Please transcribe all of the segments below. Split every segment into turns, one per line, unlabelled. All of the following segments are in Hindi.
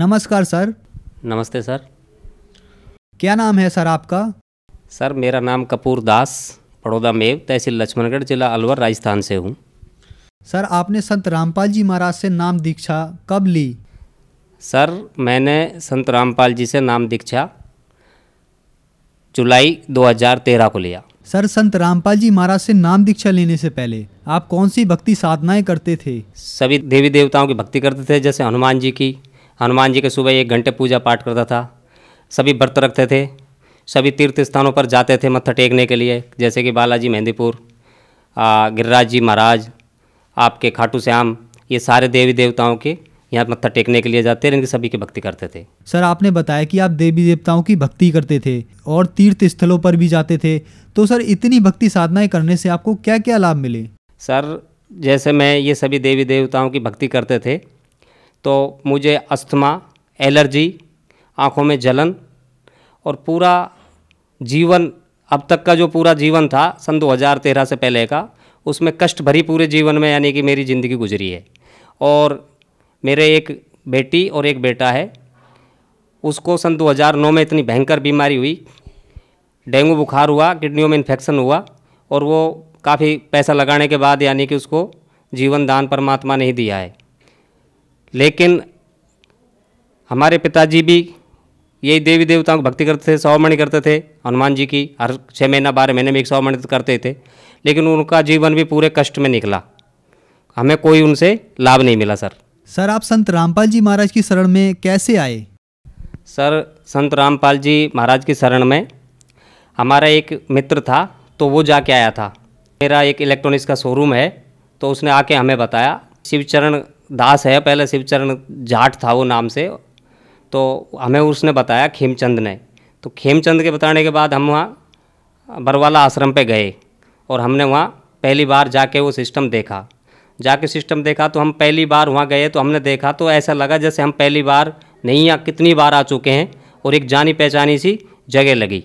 नमस्कार सर नमस्ते सर क्या नाम है सर आपका
सर मेरा नाम कपूर दास पड़ोदा मेव तहसील लक्ष्मणगढ़ जिला अलवर राजस्थान से हूँ
सर आपने संत रामपाल जी महाराज से नाम दीक्षा कब ली
सर मैंने संत रामपाल जी से नाम दीक्षा जुलाई 2013 को लिया
सर संत रामपाल जी महाराज से नाम दीक्षा लेने से पहले आप कौन सी भक्ति साधनाएं करते थे
सभी देवी देवताओं की भक्ति करते थे जैसे हनुमान जी की हनुमान जी के सुबह एक घंटे पूजा पाठ करता था सभी व्रत रखते थे सभी तीर्थ स्थानों पर जाते थे मत्था टेकने के लिए जैसे कि बालाजी मेहंदीपुर गिरिराज जी महाराज आपके खाटू श्याम ये सारे देवी देवताओं के यहाँ मत्था टेकने के लिए जाते इनकी सभी की भक्ति करते थे
सर आपने बताया कि आप देवी देवताओं की भक्ति करते थे और तीर्थ स्थलों पर भी जाते थे तो सर इतनी भक्ति साधनाएं करने से आपको क्या क्या लाभ मिले
सर जैसे मैं ये सभी देवी देवताओं की भक्ति करते थे तो मुझे अस्थमा एलर्जी आँखों में जलन और पूरा जीवन अब तक का जो पूरा जीवन था सन 2013 से पहले का उसमें कष्ट भरी पूरे जीवन में यानी कि मेरी ज़िंदगी गुजरी है और मेरे एक बेटी और एक बेटा है उसको सन 2009 में इतनी भयंकर बीमारी हुई डेंगू बुखार हुआ किडनियों में इन्फेक्शन हुआ और वो काफ़ी पैसा लगाने के बाद यानी कि उसको जीवन दान परमात्मा ने ही दिया है लेकिन हमारे पिताजी भी यही देवी देवताओं को भक्ति करते थे सौमणि करते थे हनुमान जी की हर छः महीना बारह महीने में एक सौमणि तो करते थे लेकिन उनका जीवन भी पूरे कष्ट में निकला हमें कोई उनसे लाभ नहीं मिला सर
सर आप संत रामपाल जी महाराज की शरण में कैसे आए
सर संत रामपाल जी महाराज की शरण में हमारा एक मित्र था तो वो जाके आया था मेरा एक इलेक्ट्रॉनिक्स का शोरूम है तो उसने आके हमें बताया शिवचरण दास है पहले शिवचरण जाट था वो नाम से तो हमें उसने बताया खेमचंद ने तो खेमचंद के बताने के बाद हम वहाँ बरवाला आश्रम पे गए और हमने वहाँ पहली बार जाके वो सिस्टम देखा जाके सिस्टम देखा तो हम पहली बार वहाँ गए तो हमने देखा तो ऐसा लगा जैसे हम पहली बार नहीं या कितनी बार आ चुके हैं और एक जानी पहचानी सी जगह लगी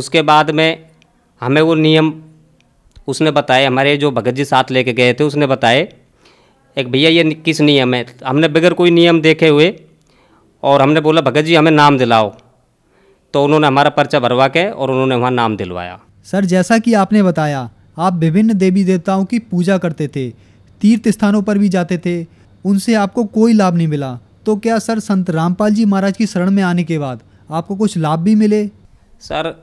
उसके बाद में हमें वो नियम उसने बताए हमारे जो भगत जी साथ लेके गए थे उसने बताए एक भैया ये किस नियम है हमने बगैर कोई नियम देखे हुए और हमने बोला भगत जी हमें नाम दिलाओ तो उन्होंने हमारा पर्चा भरवा के और उन्होंने वहाँ नाम दिलवाया
सर जैसा कि आपने बताया आप विभिन्न देवी देवताओं की पूजा करते थे तीर्थ स्थानों पर भी जाते थे उनसे आपको कोई लाभ नहीं मिला तो क्या सर संत रामपाल जी महाराज की शरण में आने के बाद आपको कुछ लाभ भी मिले
सर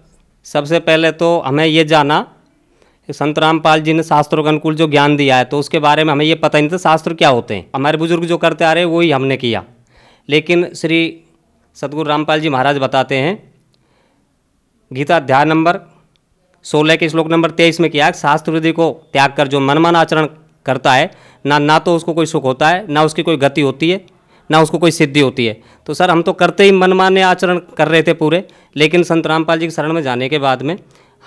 सबसे पहले तो हमें ये जाना संत रामपाल जी ने शास्त्रों के अनुकूल जो ज्ञान दिया है तो उसके बारे में हमें ये पता नहीं था शास्त्र क्या होते हैं हमारे बुजुर्ग जो करते आ रहे हैं वही हमने किया लेकिन श्री सदगुरु रामपाल जी महाराज बताते हैं गीता अध्याय नंबर सोलह के श्लोक नंबर तेईस में किया शास्त्र विधि को त्याग कर जो मनमान आचरण करता है ना ना तो उसको कोई सुख होता है ना उसकी कोई गति होती है ना उसको कोई सिद्धि होती है तो सर हम तो करते ही मनमान्य आचरण कर रहे थे पूरे लेकिन संत रामपाल जी के शरण में जाने के बाद में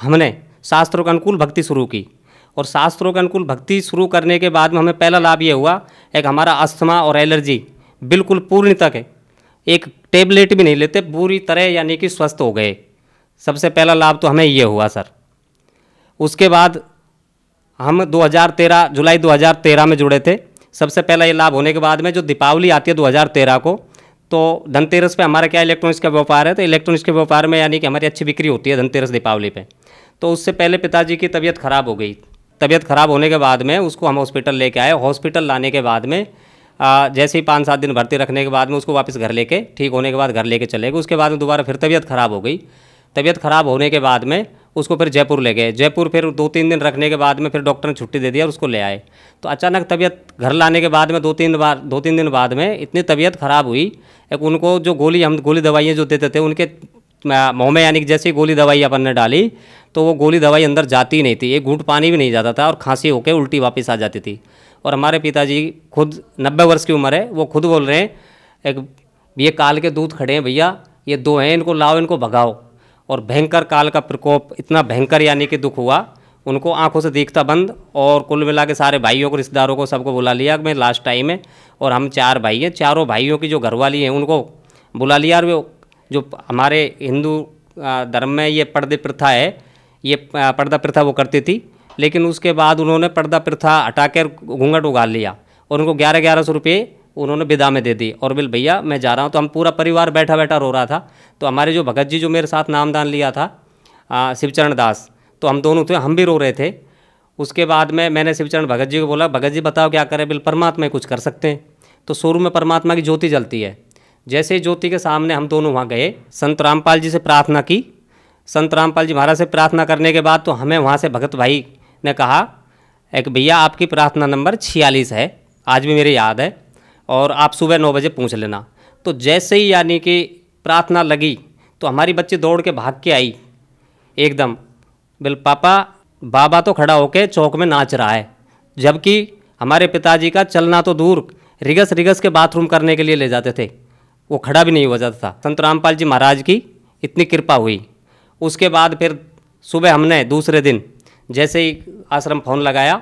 हमने शास्त्रों के अनुकूल भक्ति शुरू की और शास्त्रों के अनुकूल भक्ति शुरू करने के बाद में हमें पहला लाभ ये हुआ एक हमारा अस्थमा और एलर्जी बिल्कुल पूर्ण तक है एक टेबलेट भी नहीं लेते पूरी तरह यानी कि स्वस्थ हो गए सबसे पहला लाभ तो हमें ये हुआ सर उसके बाद हम 2013 जुलाई 2013 में जुड़े थे सबसे पहला ये लाभ होने के बाद में जो दीपावली आती है 2013 को तो धनतेरस पे हमारा क्या इलेक्ट्रॉनिक्स का व्यापार है तो इलेक्ट्रॉनिक्स के व्यापार में यानी कि हमारी अच्छी बिक्री होती है धनतेरस दीपावली पे तो उससे पहले पिताजी की तबीयत ख़राब हो गई तबीयत ख़राब होने के बाद में उसको हम हॉस्पिटल लेके आए हॉस्पिटल लाने के बाद में आ, जैसे ही पाँच सात दिन भर्ती रखने के बाद में उसको वापस घर लेके ठीक होने के बाद घर लेके चले गए उसके बाद में दोबारा फिर तबीयत ख़राब हो गई तबीयत ख़राब होने के बाद में उसको फिर जयपुर ले गए जयपुर फिर दो तीन दिन रखने के बाद में फिर डॉक्टर ने छुट्टी दे दिया और उसको ले आए तो अचानक तबीयत घर लाने के बाद में दो तीन बार दो तीन दिन बाद में इतनी तबीयत ख़राब हुई एक उनको जो गोली हम गोली दवाइयाँ जो देते थे उनके मुँह में यानी कि जैसे गोली दवाई अपन ने डाली तो वो गोली दवाई अंदर जाती नहीं थी एक घूट पानी भी नहीं जाता था और खांसी होकर उल्टी वापस आ जाती थी और हमारे पिताजी खुद नब्बे वर्ष की उम्र है वो खुद बोल रहे हैं एक ये काल के दूध खड़े हैं भैया ये दो हैं इनको लाओ इनको भगाओ और भयंकर काल का प्रकोप इतना भयंकर यानी कि दुख हुआ उनको आंखों से देखता बंद और कुल मिला के सारे भाइयों को रिश्तेदारों को सबको बुला लिया मैं लास्ट टाइम है और हम चार भाई हैं चारों भाइयों की जो घरवाली हैं उनको बुला लिया और वो जो हमारे हिंदू धर्म में ये पर्दे प्रथा है ये पर्दा प्रथा वो करती थी लेकिन उसके बाद उन्होंने पर्दा प्रथा हटाकर घूंघट उगा लिया और उनको ग्यारह ग्यारह सौ रुपये उन्होंने विदा में दे दी और बिल भैया मैं जा रहा हूँ तो हम पूरा परिवार बैठा बैठा रो रहा था तो हमारे जो भगत जी जो मेरे साथ नामदान लिया था शिवचरण दास तो हम दोनों थे हम भी रो रहे थे उसके बाद में मैंने शिवचरण भगत जी को बोला भगत जी बताओ क्या करें बिल परमात्मा कुछ कर सकते हैं तो शोरूम में परमात्मा की ज्योति जलती है जैसे ज्योति के सामने हम दोनों वहाँ गए संत रामपाल जी से प्रार्थना की संत रामपाल जी महाराज से प्रार्थना करने के बाद तो हमें वहाँ से भगत भाई ने कहा एक भैया आपकी प्रार्थना नंबर छियालीस है आज भी मेरी याद है और आप सुबह नौ बजे पूछ लेना तो जैसे ही यानी कि प्रार्थना लगी तो हमारी बच्ची दौड़ के भाग के आई एकदम बिल पापा बाबा तो खड़ा होके चौक में नाच रहा है जबकि हमारे पिताजी का चलना तो दूर रिगस रिगस के बाथरूम करने के लिए ले जाते थे वो खड़ा भी नहीं हो जाता था संत रामपाल जी महाराज की इतनी कृपा हुई उसके बाद फिर सुबह हमने दूसरे दिन जैसे ही आश्रम फ़ोन लगाया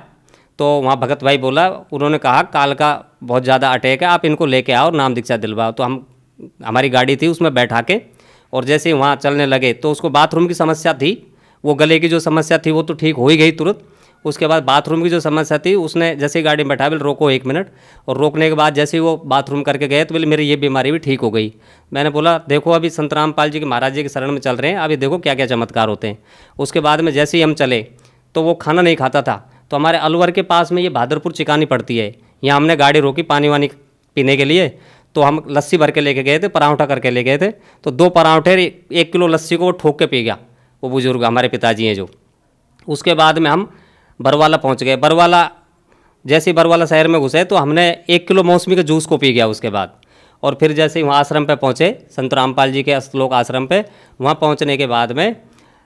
तो वहाँ भगत भाई बोला उन्होंने कहा काल का बहुत ज़्यादा अटैक है आप इनको लेके आओ नाम दीक्षा दिलवाओ तो हम हमारी गाड़ी थी उसमें बैठा के और जैसे ही वहाँ चलने लगे तो उसको बाथरूम की समस्या थी वो गले की जो समस्या थी वो तो ठीक हो ही गई तुरंत उसके बाद बाथरूम की जो समस्या थी उसने जैसे ही गाड़ी में बैठा बोले रोको एक मिनट और रोकने के बाद जैसे ही वो बाथरूम करके गए तो बोले मेरी ये बीमारी भी ठीक हो गई मैंने बोला देखो अभी संत रामपाल जी के महाराज जी के शरण में चल रहे हैं अभी देखो क्या क्या चमत्कार होते हैं उसके बाद में जैसे ही हम चले तो वो खाना नहीं खाता था तो हमारे अलवर के पास में ये भादरपुर चिकानी पड़ती है यहाँ हमने गाड़ी रोकी पानी वानी पीने के लिए तो हम लस्सी भर के लेके गए थे पराँठा करके ले गए थे तो दो पराठे एक किलो लस्सी को वो ठोक के पी गया वो बुज़ुर्ग हमारे पिताजी हैं जो उसके बाद में हम बरवाला पहुँच गए बरवाला जैसे ही बरवाला शहर में घुसे तो हमने एक किलो मौसमी का जूस को पी गया उसके बाद और फिर जैसे ही वहाँ आश्रम पर पहुँचे संत रामपाल जी के श्लोक आश्रम पर वहाँ पहुँचने के बाद में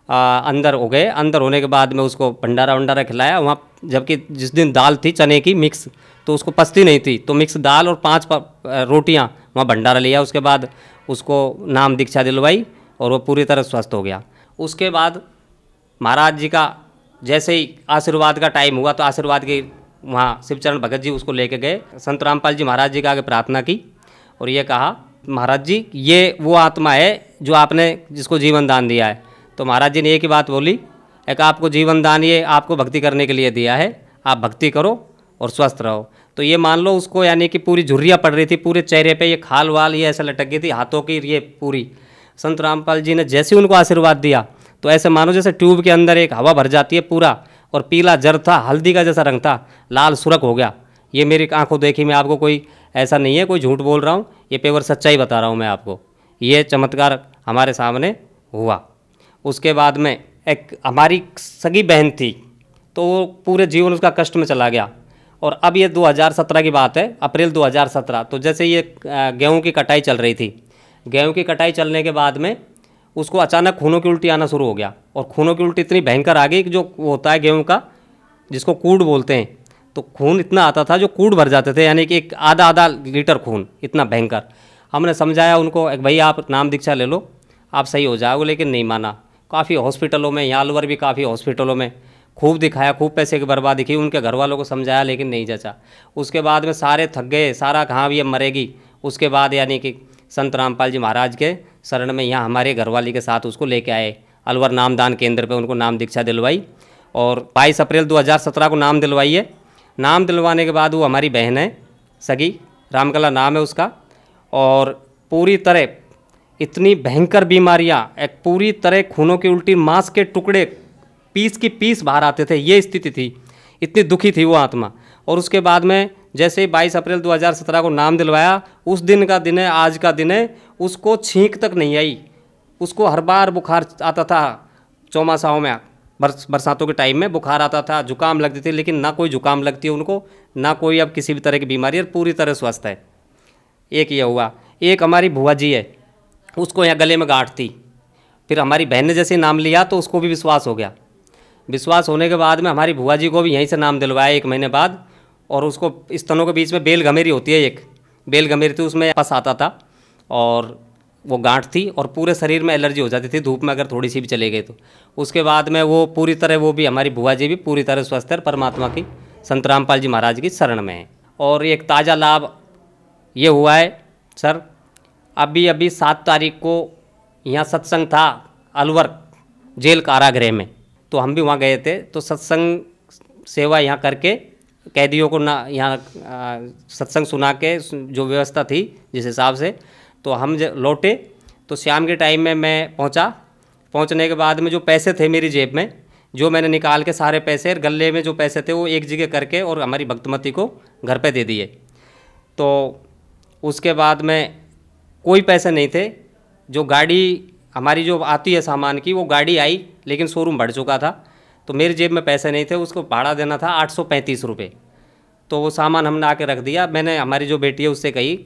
आ, अंदर हो गए अंदर होने के बाद में उसको भंडारा वंडारा खिलाया वहाँ जबकि जिस दिन दाल थी चने की मिक्स तो उसको पस्ती नहीं थी तो मिक्स दाल और पाँच रोटियाँ वहाँ भंडारा लिया उसके बाद उसको नाम दीक्षा दिलवाई और वो पूरी तरह स्वस्थ हो गया उसके बाद महाराज जी का जैसे ही आशीर्वाद का टाइम हुआ तो आशीर्वाद के वहाँ शिवचरण भगत जी उसको लेके गए संत रामपाल जी महाराज जी का आगे प्रार्थना की और ये कहा महाराज जी ये वो आत्मा है जो आपने जिसको जीवन दान दिया है तो महाराज जी ने एक ही बात बोली एक आपको जीवन दान ये आपको भक्ति करने के लिए दिया है आप भक्ति करो और स्वस्थ रहो तो ये मान लो उसको यानी कि पूरी झुर्रिया पड़ रही थी पूरे चेहरे पे ये खाल वाल ये ऐसा लटक गई थी हाथों की ये पूरी संत रामपाल जी ने जैसे उनको आशीर्वाद दिया तो ऐसे मानो जैसे ट्यूब के अंदर एक हवा भर जाती है पूरा और पीला जर था हल्दी का जैसा रंग था लाल सुरख हो गया ये मेरी आंखों देखी मैं आपको कोई ऐसा नहीं है कोई झूठ बोल रहा हूँ ये पेवर सच्चाई बता रहा हूँ मैं आपको ये चमत्कार हमारे सामने हुआ उसके बाद में एक हमारी सगी बहन थी तो वो पूरे जीवन उसका कष्ट में चला गया और अब ये 2017 की बात है अप्रैल 2017 तो जैसे ये गेहूं की कटाई चल रही थी गेहूं की कटाई चलने के बाद में उसको अचानक खूनों की उल्टी आना शुरू हो गया और खूनों की उल्टी इतनी भयंकर आ गई कि जो होता है गेहूँ का जिसको कूड बोलते हैं तो खून इतना आता था जो कूड भर जाते थे यानी कि एक आधा आधा लीटर खून इतना भयंकर हमने समझाया उनको एक भाई आप नाम दीक्षा ले लो आप सही हो जाओगे लेकिन नहीं माना काफ़ी हॉस्पिटलों में यहाँ अलवर भी काफ़ी हॉस्पिटलों में खूब दिखाया खूब पैसे की बर्बादी की उनके घर वालों को समझाया लेकिन नहीं जचा उसके बाद में सारे थक गए सारा कहाँ भी मरेगी उसके बाद यानी कि संत रामपाल जी महाराज के शरण में यहाँ हमारे घरवाली के साथ उसको लेके आए अलवर नामदान केंद्र पे उनको नाम दीक्षा दिलवाई और 22 अप्रैल 2017 को नाम दिलवाई है नाम दिलवाने के बाद वो हमारी बहन है सगी रामकला नाम है उसका और पूरी तरह इतनी भयंकर बीमारियाँ एक पूरी तरह खूनों की उल्टी मांस के टुकड़े पीस की पीस बाहर आते थे ये स्थिति थी इतनी दुखी थी वो आत्मा और उसके बाद में जैसे 22 अप्रैल 2017 को नाम दिलवाया उस दिन का दिन है आज का दिन है उसको छींक तक नहीं आई उसको हर बार बुखार आता था चौमासाओं में बरस बरसातों के टाइम में बुखार आता था जुकाम लगती थी लेकिन ना कोई जुकाम लगती है उनको ना कोई अब किसी भी तरह की बीमारी और पूरी तरह स्वस्थ है एक यह हुआ एक हमारी भुआ जी है उसको यहाँ गले में गांठ थी फिर हमारी बहन ने जैसे नाम लिया तो उसको भी विश्वास हो गया विश्वास होने के बाद में हमारी भुआ जी को भी यहीं से नाम दिलवाया एक महीने बाद और उसको इस तनों के बीच में बेल गमेरी होती है एक बेल गमेरी थी उसमें पस आता था और वो गांठ थी और पूरे शरीर में एलर्जी हो जाती थी धूप में अगर थोड़ी सी भी चले गए तो उसके बाद में वो पूरी तरह वो भी हमारी बुआ जी भी पूरी तरह स्वस्थ है परमात्मा की संत रामपाल जी महाराज की शरण में है और एक ताज़ा लाभ ये हुआ है सर अभी अभी सात तारीख को यहाँ सत्संग था अलवर जेल कारागृह में तो हम भी वहाँ गए थे तो सत्संग सेवा यहाँ करके कैदियों को ना यहाँ सत्संग सुना के जो व्यवस्था थी जिस हिसाब से तो हम लौटे तो शाम के टाइम में मैं पहुँचा पहुँचने के बाद में जो पैसे थे मेरी जेब में जो मैंने निकाल के सारे पैसे गले में जो पैसे थे वो एक जगह करके और हमारी भक्तमती को घर पे दे दिए तो उसके बाद में कोई पैसे नहीं थे जो गाड़ी हमारी जो आती है सामान की वो गाड़ी आई लेकिन शोरूम बढ़ चुका था तो मेरी जेब में पैसे नहीं थे उसको भाड़ा देना था आठ सौ पैंतीस रुपये तो वो सामान हमने आके रख दिया मैंने हमारी जो बेटी है उससे कही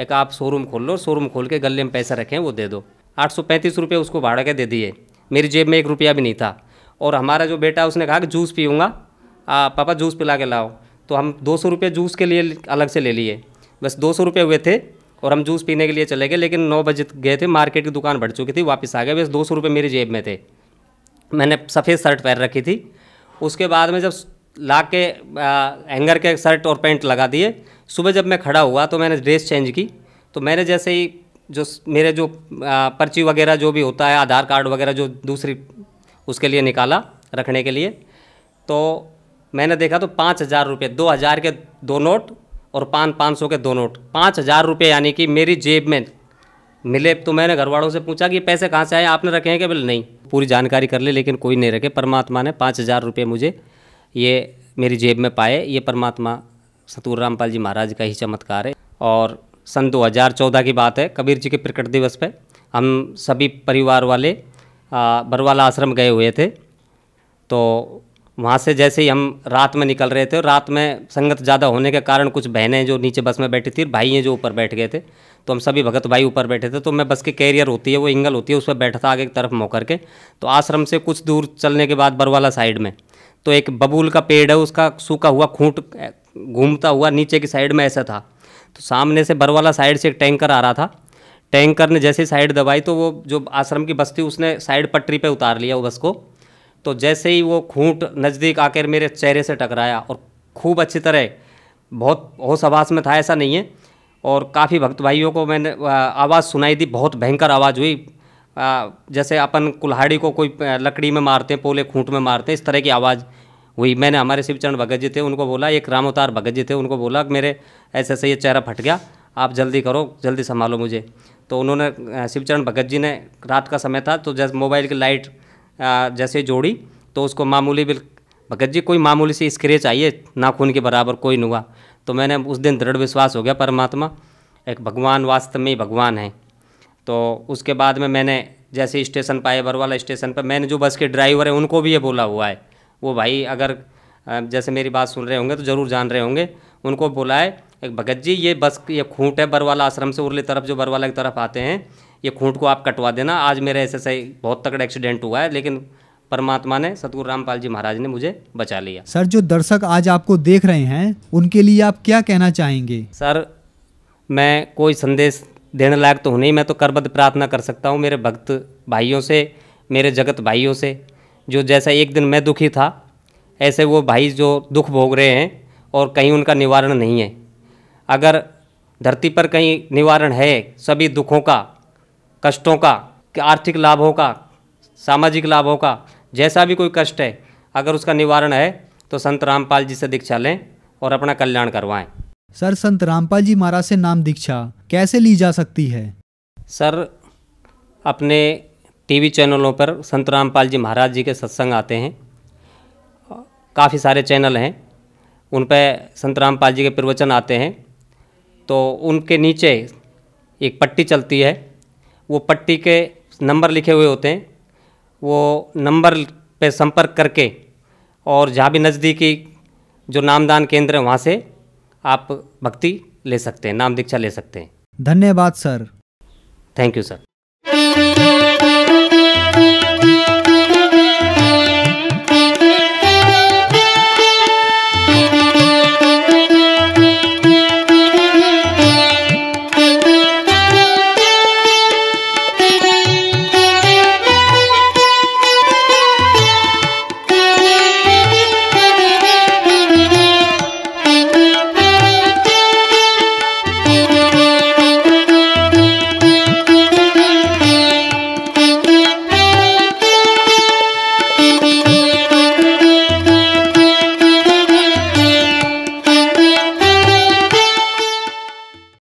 एक आप शोरूम खोल लो शोरूम खोल के गले में पैसे रखें वो दे दो आठ सौ पैंतीस रुपये उसको भाड़ा के दे दिए मेरी जेब में एक रुपया भी नहीं था और हमारा जो बेटा उसने कहा कि जूस पीऊँगा पापा जूस पिला के लाओ तो हम दो सौ रुपये जूस के लिए अलग से ले लिए बस दो सौ रुपये हुए थे और हम जूस पीने के लिए चले गए लेकिन नौ बजे गए थे मार्केट की दुकान बढ़ चुकी थी वापस आ गए बस दो सौ रुपये मेरी जेब में थे मैंने सफ़ेद शर्ट पहन रखी थी उसके बाद में जब ला के एंगर के शर्ट और पैंट लगा दिए सुबह जब मैं खड़ा हुआ तो मैंने ड्रेस चेंज की तो मैंने जैसे ही जो मेरे जो पर्ची वगैरह जो भी होता है आधार कार्ड वगैरह जो दूसरी उसके लिए निकाला रखने के लिए तो मैंने देखा तो पाँच हज़ार रुपये दो हज़ार के दो नोट और पाँच पाँच सौ के दो नोट पाँच हज़ार रुपये यानी कि मेरी जेब में मिले तो मैंने घर वालों से पूछा कि पैसे कहाँ से आए आपने रखे हैं कि बोले नहीं पूरी जानकारी कर ले, लेकिन कोई नहीं रखे परमात्मा ने पाँच हज़ार रुपये मुझे ये मेरी जेब में पाए ये परमात्मा सतूर रामपाल जी महाराज का ही चमत्कार है और सन 2014 की बात है कबीर जी के प्रकट दिवस पर हम सभी परिवार वाले बरवाला आश्रम गए हुए थे तो वहाँ से जैसे ही हम रात में निकल रहे थे रात में संगत ज़्यादा होने के कारण कुछ बहनें जो नीचे बस में बैठी थी भाई हैं जो ऊपर बैठ गए थे तो हम सभी भगत भाई ऊपर बैठे थे तो मैं बस की कैरियर होती है वो इंगल होती है उस पर बैठा था आगे की तरफ मोकर के तो आश्रम से कुछ दूर चलने के बाद बरवाला साइड में तो एक बबूल का पेड़ है उसका सूखा हुआ खूंट घूमता हुआ नीचे की साइड में ऐसा था तो सामने से बरवाला साइड से एक टैंकर आ रहा था टैंकर ने जैसे साइड दबाई तो वो जो आश्रम की बस थी उसने साइड पटरी पर उतार लिया वो बस को तो जैसे ही वो खूंट नज़दीक आकर मेरे चेहरे से टकराया और खूब अच्छी तरह बहुत होश आवास में था ऐसा नहीं है और काफ़ी भक्त भाइयों को मैंने आवाज़ सुनाई दी बहुत भयंकर आवाज़ हुई जैसे अपन कुल्हाड़ी को कोई लकड़ी में मारते हैं पोले खूंट में मारते हैं इस तरह की आवाज़ हुई मैंने हमारे शिवचरण भगत जी थे उनको बोला एक राम अवतार भगत जी थे उनको बोला कि मेरे ऐसे ऐसे ये चेहरा फट गया आप जल्दी करो जल्दी संभालो मुझे तो उन्होंने शिवचरण भगत जी ने रात का समय था तो जैसे मोबाइल की लाइट जैसे जोड़ी तो उसको मामूली बिल भगत जी कोई मामूली सी स्क्रेच आई है नाखून के बराबर कोई नहीं हुआ तो मैंने उस दिन दृढ़ विश्वास हो गया परमात्मा एक भगवान वास्तव में ही भगवान है तो उसके बाद में मैंने जैसे स्टेशन पाए बरवाला स्टेशन पर मैंने जो बस के ड्राइवर हैं उनको भी ये बोला हुआ है वो भाई अगर जैसे मेरी बात सुन रहे होंगे तो ज़रूर जान रहे होंगे उनको बोला है एक भगत जी ये बस ये खूंट है बरवाला आश्रम से उर्ली तरफ जो बरवाला की तरफ आते हैं ये खूंट को आप कटवा देना आज मेरे ऐसे सही बहुत तगड़ा एक्सीडेंट हुआ है लेकिन परमात्मा ने सतगुरु रामपाल जी महाराज ने मुझे बचा लिया
सर जो दर्शक आज आपको देख रहे हैं उनके लिए आप क्या कहना चाहेंगे
सर मैं कोई संदेश देने लायक तो हूँ नहीं मैं तो करबद्ध प्रार्थना कर सकता हूँ मेरे भक्त भाइयों से मेरे जगत भाइयों से जो जैसा एक दिन मैं दुखी था ऐसे वो भाई जो दुख भोग रहे हैं और कहीं उनका निवारण नहीं है अगर धरती पर कहीं निवारण है सभी दुखों का कष्टों का आर्थिक लाभों का सामाजिक लाभों का जैसा भी कोई कष्ट है अगर उसका निवारण है तो संत रामपाल जी से दीक्षा लें और अपना कल्याण करवाएं
सर संत रामपाल जी महाराज से नाम दीक्षा कैसे ली जा सकती है
सर अपने टीवी चैनलों पर संत रामपाल जी महाराज जी के सत्संग आते हैं काफ़ी सारे चैनल हैं उन पर संत रामपाल जी के प्रवचन आते हैं तो उनके नीचे एक पट्टी चलती है वो पट्टी के नंबर लिखे हुए होते हैं वो नंबर पे संपर्क करके और जहाँ भी नज़दीकी जो नामदान केंद्र है वहाँ से आप भक्ति ले सकते हैं नाम दीक्षा ले सकते हैं
धन्यवाद सर थैंक यू सर